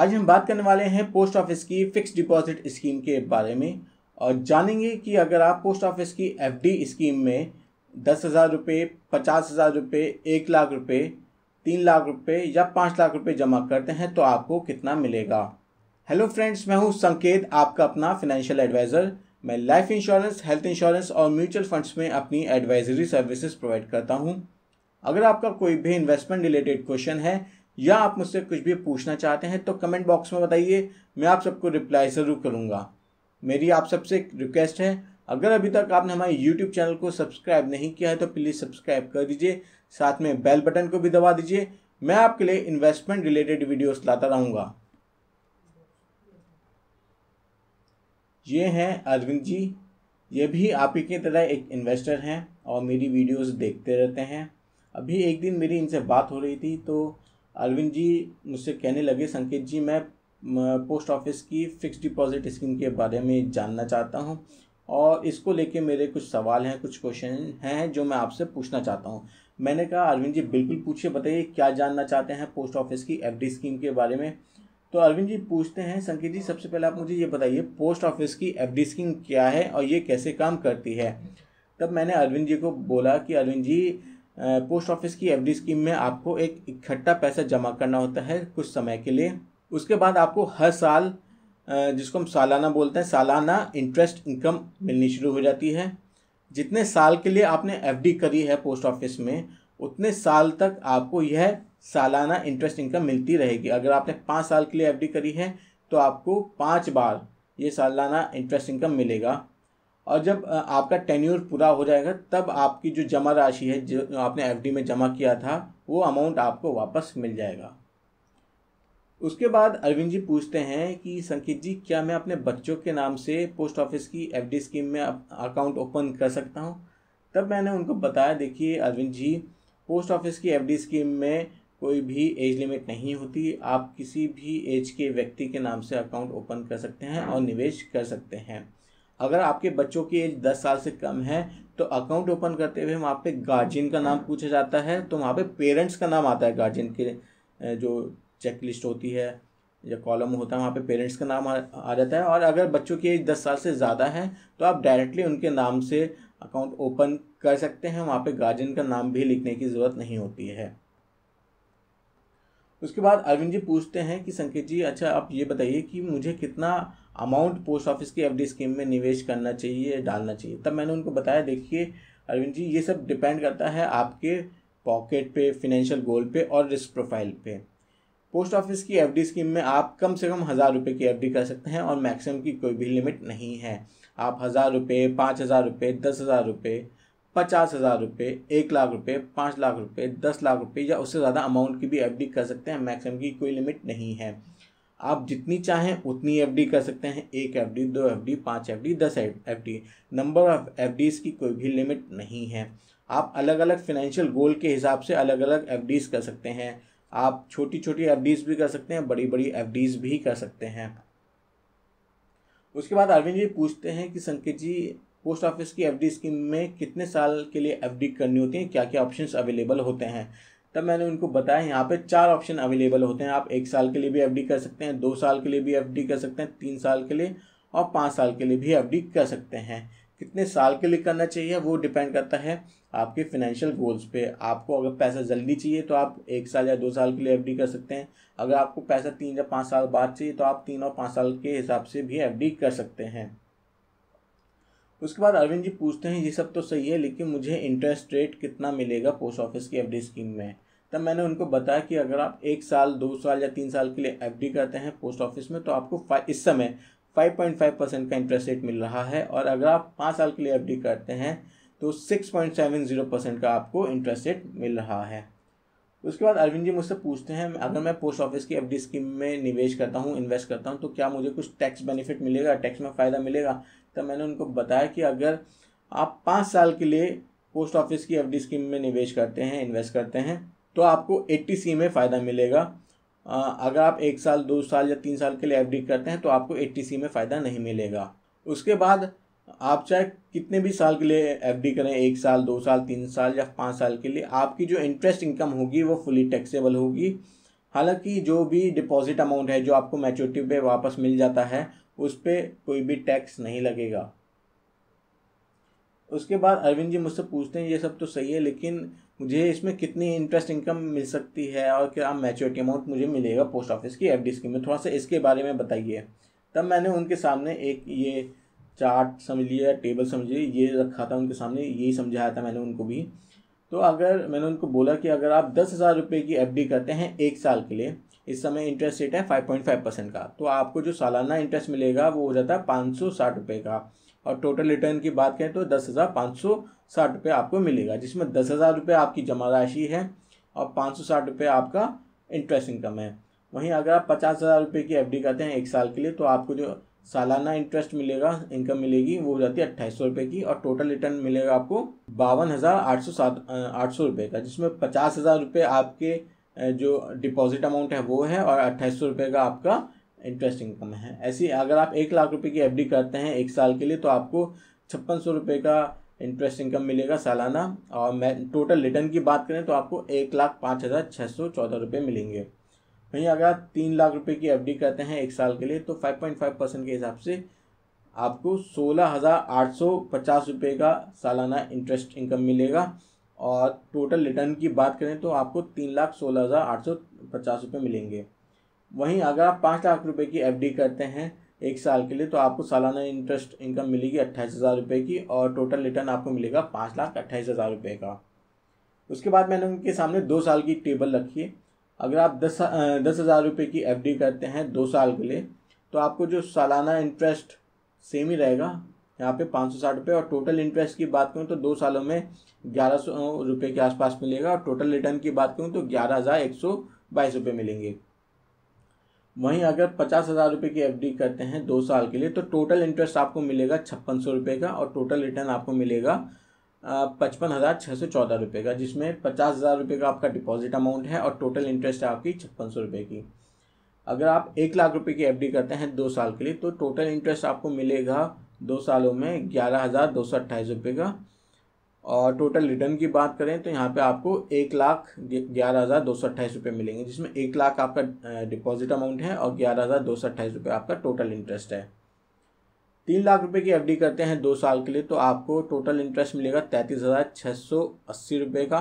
आज हम बात करने वाले हैं पोस्ट ऑफिस की फिक्स डिपॉजिट स्कीम के बारे में और जानेंगे कि अगर आप पोस्ट ऑफिस की एफ स्कीम में दस हज़ार रुपये पचास हज़ार रुपये एक लाख रुपये तीन लाख रुपये या पाँच लाख रुपये जमा करते हैं तो आपको कितना मिलेगा हेलो फ्रेंड्स मैं हूं संकेत आपका अपना फिनेंशियल एडवाइज़र मैं लाइफ इंश्योरेंस हेल्थ इंश्योरेंस और म्यूचुअल फंड्स में अपनी एडवाइजरी सर्विसेज प्रोवाइड करता हूँ अगर आपका कोई भी इन्वेस्टमेंट रिलेटेड क्वेश्चन है या आप मुझसे कुछ भी पूछना चाहते हैं तो कमेंट बॉक्स में बताइए मैं आप सबको रिप्लाई ज़रूर करूँगा मेरी आप सबसे रिक्वेस्ट है अगर अभी तक आपने हमारे यूट्यूब चैनल को सब्सक्राइब नहीं किया है तो प्लीज़ सब्सक्राइब कर दीजिए साथ में बेल बटन को भी दबा दीजिए मैं आपके लिए इन्वेस्टमेंट रिलेटेड वीडियोस लाता रहूँगा ये हैं अरविंद जी ये भी आप ही की तरह एक इन्वेस्टर हैं और मेरी वीडियोस देखते रहते हैं अभी एक दिन मेरी इनसे बात हो रही थी तो अरविंद जी मुझसे कहने लगे संकेत जी मैं पोस्ट ऑफिस की फ़िक्स डिपॉज़िट स्कीम के बारे में जानना चाहता हूँ और इसको लेके मेरे कुछ सवाल हैं कुछ क्वेश्चन हैं जो मैं आपसे पूछना चाहता हूँ मैंने कहा अरविंद जी बिल्कुल पूछिए बताइए क्या जानना चाहते हैं पोस्ट ऑफिस की एफ स्कीम के बारे में तो अरविंद जी पूछते हैं संकेत जी सबसे पहले आप मुझे ये बताइए पोस्ट ऑफिस की एफ स्कीम क्या है और ये कैसे काम करती है तब मैंने अरविंद जी को बोला कि अरविंद जी पोस्ट ऑफिस की एफडी स्कीम में आपको एक इकट्ठा पैसा जमा करना होता है कुछ समय के लिए उसके बाद आपको हर साल जिसको हम सालाना बोलते हैं सालाना इंटरेस्ट इनकम मिलनी शुरू हो जाती है जितने साल के लिए आपने एफडी करी है पोस्ट ऑफिस में उतने साल तक आपको यह सालाना इंटरेस्ट इनकम मिलती रहेगी अगर आपने पाँच साल के लिए एफडी करी है तो आपको पाँच बार ये सालाना इंटरेस्ट इनकम मिलेगा और जब आपका टेन्यूर पूरा हो जाएगा तब आपकी जो जमा राशि है जो आपने एफ में जमा किया था वो अमाउंट आपको वापस मिल जाएगा उसके बाद अरविंद जी पूछते हैं कि संकित जी क्या मैं अपने बच्चों के नाम से पोस्ट ऑफिस की एफडी स्कीम में अकाउंट ओपन कर सकता हूँ तब मैंने उनको बताया देखिए अरविंद जी पोस्ट ऑफिस की एफडी स्कीम में कोई भी एज लिमिट नहीं होती आप किसी भी एज के व्यक्ति के नाम से अकाउंट ओपन कर सकते हैं और निवेश कर सकते हैं अगर आपके बच्चों की एज दस साल से कम है तो अकाउंट ओपन करते हुए वहाँ पे गार्जियन का नाम पूछा जाता है तो वहाँ पे पेरेंट्स का नाम आता है गार्जियन के जो चेक लिस्ट होती है या कॉलम होता है वहाँ पे पेरेंट्स का नाम आ, जाता है और अगर बच्चों की एज दस साल से ज़्यादा है तो आप डायरेक्टली उनके नाम से अकाउंट ओपन कर सकते हैं वहाँ पे गार्जियन का नाम भी लिखने की ज़रूरत नहीं होती है उसके बाद अरविंद जी पूछते हैं कि संकेत जी अच्छा आप ये बताइए कि मुझे कितना अमाउंट पोस्ट ऑफिस की एफडी स्कीम में निवेश करना चाहिए डालना चाहिए तब मैंने उनको बताया देखिए अरविंद जी ये सब डिपेंड करता है आपके पॉकेट पे फिनेंशियल गोल पे और रिस्क प्रोफाइल पे पोस्ट ऑफिस की एफडी स्कीम में आप कम से कम हज़ार रुपये की एफडी कर सकते हैं और मैक्सिमम की कोई भी लिमिट नहीं है आप हज़ार रुपये पाँच हज़ार रुपये दस हज़ार रुपये पचास हज़ार रुपये एक लाख रुपये पाँच लाख रुपये दस लाख रुपये या उससे ज़्यादा अमाउंट की भी एफडी कर सकते हैं मैक्सिमम की कोई लिमिट नहीं है आप जितनी चाहें उतनी एफ डी कर सकते हैं एक एफ डी दो एफ डी पाँच एफ डी दस F D number of FDs की कोई भी लिमिट नहीं है आप अलग अलग फिनेंशियल गोल के हिसाब से अलग अलग एफ डीज़ कर सकते हैं आप छोटी छोटी एफ डीज़ भी कर सकते हैं बड़ी बड़ी एफ डीज़ भी कर सकते हैं उसके बाद अरविंद जी पूछते हैं कि संकेत जी पोस्ट ऑफिस की एफ स्कीम में कितने साल के लिए एफ करनी होती है क्या क्या ऑप्शन अवेलेबल होते हैं तब मैंने उनको बताया यहाँ पे चार ऑप्शन अवेलेबल होते हैं आप एक साल के लिए भी एफडी कर सकते हैं दो साल के लिए भी एफडी कर सकते हैं तीन साल के लिए और पाँच साल के लिए भी एफडी कर सकते हैं कितने साल के लिए करना चाहिए वो डिपेंड करता है आपके फिनेंशियल गोल्स पे आपको अगर पैसा जल्दी चाहिए तो आप एक साल या दो साल के लिए एफ कर सकते हैं अगर आपको पैसा तीन या पाँच साल बाद चाहिए तो आप तीन और पाँच साल के हिसाब से भी एफ कर सकते हैं उसके बाद अरविंद जी पूछते हैं ये सब तो सही है लेकिन मुझे इंटरेस्ट रेट कितना मिलेगा पोस्ट ऑफिस की एफ स्कीम में तब मैंने उनको बताया कि अगर आप एक साल दो साल या तीन साल के लिए एफ करते हैं पोस्ट ऑफिस में तो आपको इस समय 5.5 परसेंट का इंटरेस्ट रेट मिल रहा है और अगर आप पाँच साल के लिए एफ करते हैं तो 6.70 परसेंट का आपको इंटरेस्ट रेट मिल रहा है उसके बाद अरविंद जी मुझसे पूछते हैं अगर मैं पोस्ट ऑफिस की एफडी स्कीम में निवेश करता हूँ इन्वेस्ट करता हूँ तो क्या मुझे कुछ टैक्स बेनिफिट मिलेगा टैक्स में फ़ायदा मिलेगा तब मैंने उनको बताया कि अगर आप पाँच साल के लिए पोस्ट ऑफिस की एफ स्कीम में निवेश करते हैं इन्वेस्ट करते हैं तो आपको एट्टी सी में फ़ायदा मिलेगा अगर आप एक साल दो साल या तीन साल के लिए एफ करते हैं तो आपको एट्टी सी में फ़ायदा नहीं मिलेगा उसके बाद आप चाहे कितने भी साल के लिए एफ करें एक साल दो साल तीन साल या पाँच साल के लिए आपकी जो इंटरेस्ट इनकम होगी वो फुली टैक्सेबल होगी हालांकि जो भी डिपॉजिट अमाउंट है जो आपको मैच्योरिटी पे वापस मिल जाता है उस पर कोई भी टैक्स नहीं लगेगा उसके बाद अरविंद जी मुझसे पूछते हैं ये सब तो सही है लेकिन मुझे इसमें कितनी इंटरेस्ट इनकम मिल सकती है और क्या मैच्योरिटी अमाउंट मुझे मिलेगा पोस्ट ऑफिस की एफ स्कीम में थोड़ा सा इसके बारे में बताइए तब मैंने उनके सामने एक ये चार्ट समझ लिया टेबल समझ लिया ये रखा था उनके सामने यही समझाया था मैंने उनको भी तो अगर मैंने उनको बोला कि अगर आप दस हज़ार रुपये की एफ करते हैं एक साल के लिए इस समय इंटरेस्ट रेट है फाइव पॉइंट फाइव परसेंट का तो आपको जो सालाना इंटरेस्ट मिलेगा वो हो जाता है पाँच सौ साठ रुपये का और टोटल रिटर्न की बात करें तो दस हज़ार पाँच सौ साठ रुपये आपको मिलेगा जिसमें दस हज़ार रुपये आपकी जमा राशि है और पाँच सौ साठ रुपये आपका इंटरेस्ट इनकम है वहीं अगर आप पचास हज़ार रुपये की एफ करते हैं एक साल के लिए तो आपको जो सालाना इंटरेस्ट मिलेगा इनकम मिलेगी वो हो जाती है अट्ठाईस सौ रुपये की और टोटल रिटर्न मिलेगा आपको बावन हज़ार आठ सौ सात आठ सौ रुपये का जिसमें पचास हज़ार रुपये आपके जो डिपॉजिट अमाउंट है वो है और अट्ठाईस सौ रुपये का आपका इंटरेस्ट इनकम है ऐसी अगर आप एक लाख रुपये की एफ करते हैं एक साल के लिए तो आपको छप्पन सौ रुपये का इंटरेस्ट इनकम मिलेगा सालाना और मैं टोटल रिटर्न की बात करें तो आपको एक लाख पाँच हज़ार छः सौ चौदह रुपये मिलेंगे वहीं अगर आप तीन लाख रुपए की एफडी करते हैं एक साल के लिए तो फाइव पॉइंट फाइव परसेंट के हिसाब से आपको सोलह हज़ार आठ सौ पचास रुपये का सालाना इंटरेस्ट इनकम मिलेगा और टोटल रिटर्न की बात करें तो आपको तीन लाख सोलह हज़ार आठ सौ पचास रुपये मिलेंगे वहीं अगर आप पाँच लाख रुपए की एफडी करते हैं एक साल के लिए तो आपको सालाना इंटरेस्ट इनकम मिलेगी अट्ठाईस हज़ार रुपये की और टोटल रिटर्न आपको मिलेगा पाँच लाख अट्ठाईस हज़ार रुपये का उसके बाद मैंने उनके सामने दो साल की टेबल रखी है अगर आप दस दस हज़ार रुपये की एफ करते हैं दो साल के लिए तो आपको जो सालाना इंटरेस्ट सेम ही रहेगा यहाँ पे पाँच सौ साठ रुपये और टोटल इंटरेस्ट की बात करूँ तो दो सालों में ग्यारह सौ रुपये के आसपास मिलेगा और टोटल रिटर्न की बात करूँ तो ग्यारह हज़ार एक सौ बाईस रुपये मिलेंगे वहीं अगर पचास हज़ार रुपये की एफ करते हैं दो साल के लिए तो टोटल इंटरेस्ट आपको मिलेगा छप्पन सौ रुपये का और टोटल रिटर्न आपको मिलेगा पचपन हज़ार छः सौ चौदह रुपये का जिसमें पचास हज़ार रुपये का आपका डिपॉजिट अमाउंट है और टोटल इंटरेस्ट है आपकी छप्पन सौ रुपये की अगर आप एक लाख रुपये की एफडी करते हैं दो साल के लिए तो टोटल इंटरेस्ट आपको मिलेगा दो सालों में ग्यारह हज़ार दो सौ अट्ठाईस रुपये का और टोटल रिटर्न की बात करें तो यहाँ पे आपको एक लाख ग्यारह हज़ार दो सौ अट्ठाईस रुपये मिलेंगे जिसमें एक लाख आपका डिपॉजिट अमाउंट है और ग्यारह हज़ार दो सौ अट्ठाईस रुपये आपका टोटल इंटरेस्ट है तीन लाख रुपए की एफडी करते हैं दो साल के लिए तो आपको टोटल इंटरेस्ट मिलेगा तैंतीस हज़ार छः सौ अस्सी रुपये का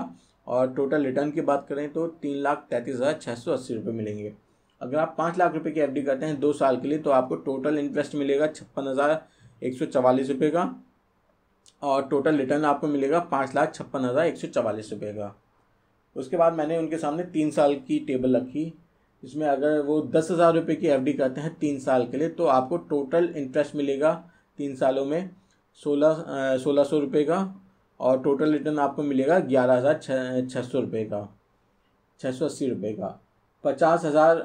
और टोटल रिटर्न की बात करें तो तीन लाख तैंतीस हज़ार छः सौ अस्सी रुपये मिलेंगे अगर आप पाँच लाख रुपये की एफडी करते हैं दो साल के लिए तो आपको टोटल इंटरेस्ट मिलेगा छप्पन हज़ार एक सौ चवालीस रुपये का और टोटल रिटर्न आपको मिलेगा पाँच लाख छप्पन हज़ार एक सौ चवालीस रुपये का उसके बाद मैंने उनके सामने तीन साल की टेबल रखी इसमें अगर वो दस हज़ार रुपये की एफडी करते हैं तीन साल के लिए तो आपको टोटल इंटरेस्ट मिलेगा तीन सालों में सोलह सोलह सौ रुपये का और टोटल रिटर्न आपको मिलेगा ग्यारह हज़ार छः सौ रुपये का छः सौ अस्सी रुपये का पचास हज़ार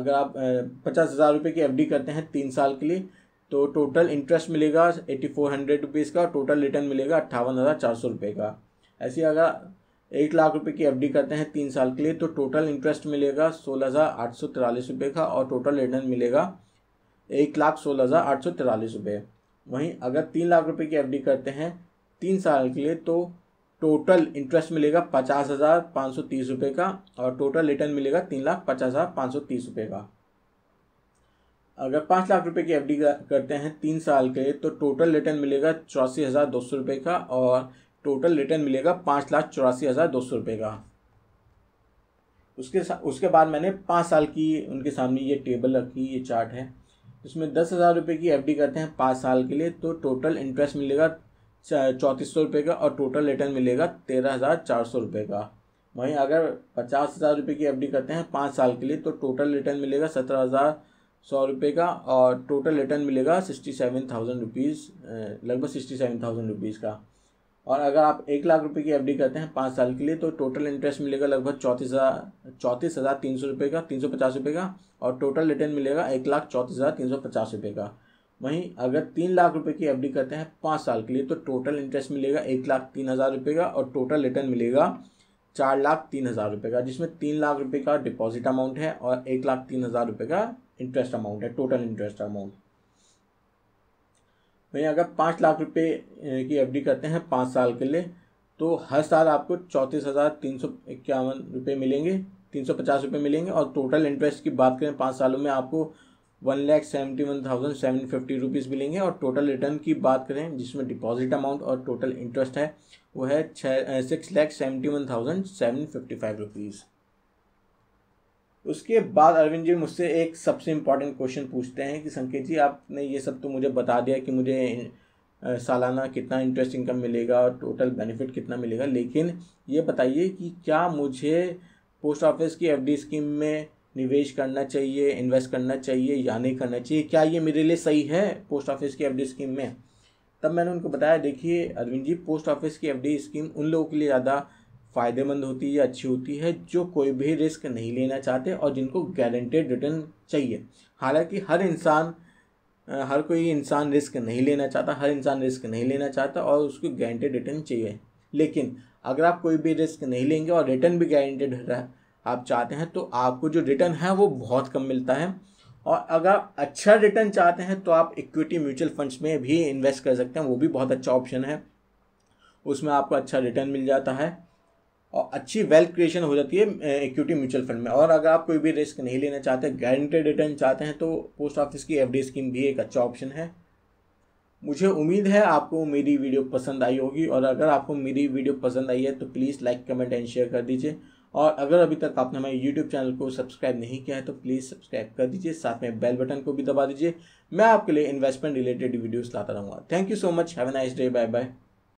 अगर आप पचास हज़ार रुपये की एफडी करते हैं तीन साल के लिए तो टोटल इंटरेस्ट मिलेगा एट्टी फोर हंड्रेड रुपीज़ का टोटल रिटर्न मिलेगा अट्ठावन हज़ार चार सौ रुपये का ऐसे अगर एक लाख रुपए की एफडी करते हैं तीन साल के लिए तो टोटल इंटरेस्ट मिलेगा सोलह हज़ार आठ सौ तिरालीस रुपये का और टोटल रिटर्न मिलेगा एक लाख सोलह हज़ार आठ सौ तिरालीस रुपये वहीं अगर तीन लाख रुपए की एफडी करते हैं तीन साल के लिए तो टोटल इंटरेस्ट मिलेगा पचास हज़ार पाँच सौ तीस रुपये का और टोटल रिटर्न मिलेगा तीन लाख पचास हज़ार पाँच सौ तीस रुपये का अगर पाँच लाख रुपए की एफडी करते हैं तीन साल के लिए तो टोटल रिटर्न मिलेगा चौरासी हज़ार दो सौ रुपये का और टोटल रिटर्न मिलेगा पाँच लाख चौरासी हज़ार दो सौ रुपये का उसके उसके बाद मैंने पाँच साल की उनके सामने ये टेबल रखी ये चार्ट है इसमें दस हज़ार रुपये की एफ करते हैं पाँच साल के लिए तो टोटल इंटरेस्ट मिलेगा चौंतीस सौ रुपये का और टोटल रिटर्न मिलेगा तेरह हज़ार चार सौ रुपये का वहीं अगर पचास हज़ार रुपये की एफ करते हैं पाँच साल के लिए तो टोटल रिटर्न मिलेगा सत्रह हज़ार सौ रुपये का और टोटल रिटर्न मिलेगा सिक्सटी सेवन थाउजेंड रुपीज़ लगभग सिक्सटी सेवन थाउजेंड रुपीज़ का और अगर आप एक लाख रुपये की एफडी करते हैं पाँच साल के लिए तो टोटल इंटरेस्ट मिलेगा लगभग चौंतीस हज़ार चौंतीस हज़ार तीन सौ रुपये का तीन सौ पचास रुपये का और टोटल रिटर्न मिलेगा एक लाख चौंतीस हज़ार तीन सौ पचास रुपये का वहीं अगर तीन लाख रुपये की एफडी करते हैं पाँच साल के लिए तो टोटल इंटरेस्ट मिलेगा एक लाख तीन हज़ार रुपये का और टोटल रिटर्न मिलेगा चार लाख तीन हज़ार रुपये का जिसमें तीन लाख रुपये का डिपॉजिट अमाउंट है और एक लाख तीन हज़ार रुपये का इंटरेस्ट अमाउंट है टोटल इंटरेस्ट अमाउंट वहीं अगर पाँच लाख रुपये की एफडी करते हैं पाँच साल के लिए तो हर साल आपको चौंतीस हज़ार तीन सौ इक्यावन रुपये मिलेंगे तीन सौ पचास रुपये मिलेंगे और टोटल इंटरेस्ट की बात करें पाँच सालों में आपको one lakh seventy one thousand seven fifty rupees मिलेंगे और टोटल रिटर्न की बात करें जिसमें डिपॉजिट अमाउंट और टोटल इंटरेस्ट है वो है छः six lakh seventy one thousand seven fifty five rupees उसके बाद अरविंद जी मुझसे एक सबसे इम्पॉर्टेंट क्वेश्चन पूछते हैं कि संकेत जी आपने ये सब तो मुझे बता दिया कि मुझे सालाना कितना इंटरेस्ट इनकम मिलेगा और टोटल बेनिफिट कितना मिलेगा लेकिन ये बताइए कि क्या मुझे पोस्ट ऑफिस की एफ स्कीम में निवेश करना चाहिए इन्वेस्ट करना चाहिए या नहीं करना चाहिए क्या ये मेरे लिए सही है पोस्ट ऑफिस की एफ स्कीम में तब मैंने उनको बताया देखिए अरविंद जी पोस्ट ऑफिस की एफ स्कीम उन लोगों के लिए ज़्यादा फ़ायदेमंद होती है अच्छी होती है जो कोई भी रिस्क नहीं लेना चाहते और जिनको गारंटेड रिटर्न चाहिए हालांकि हर इंसान हर कोई इंसान रिस्क नहीं लेना चाहता हर इंसान रिस्क नहीं लेना चाहता और उसको गारंटेड रिटर्न चाहिए लेकिन अगर आप कोई भी रिस्क नहीं लेंगे और रिटर्न भी गारंटेड आप चाहते हैं तो आपको जो रिटर्न है वो बहुत कम मिलता है और अगर आप अच्छा रिटर्न चाहते हैं तो आप इक्विटी म्यूचुअल फंड्स में भी इन्वेस्ट कर सकते हैं वो भी बहुत अच्छा ऑप्शन है उसमें आपको अच्छा रिटर्न मिल जाता है और अच्छी वेल्थ क्रिएशन हो जाती है इक्विटी म्यूचुअल फंड में और अगर आप कोई भी रिस्क नहीं लेना चाहते गारंटेड रिटर्न चाहते हैं तो पोस्ट ऑफिस की एफ स्कीम भी एक अच्छा ऑप्शन है मुझे उम्मीद है आपको मेरी वीडियो पसंद आई होगी और अगर आपको मेरी वीडियो पसंद आई है तो please like comment and share कर दीजिए और अगर अभी तक आपने हमारे यूट्यूब चैनल को सब्सक्राइब नहीं किया है तो प्लीज़ सब्सक्राइब कर दीजिए साथ में बेल बटन को भी दबा दीजिए मैं आपके लिए इन्वेस्टमेंट रिलेटेड वीडियोस लाता रहूँगा thank you so much have a nice day bye bye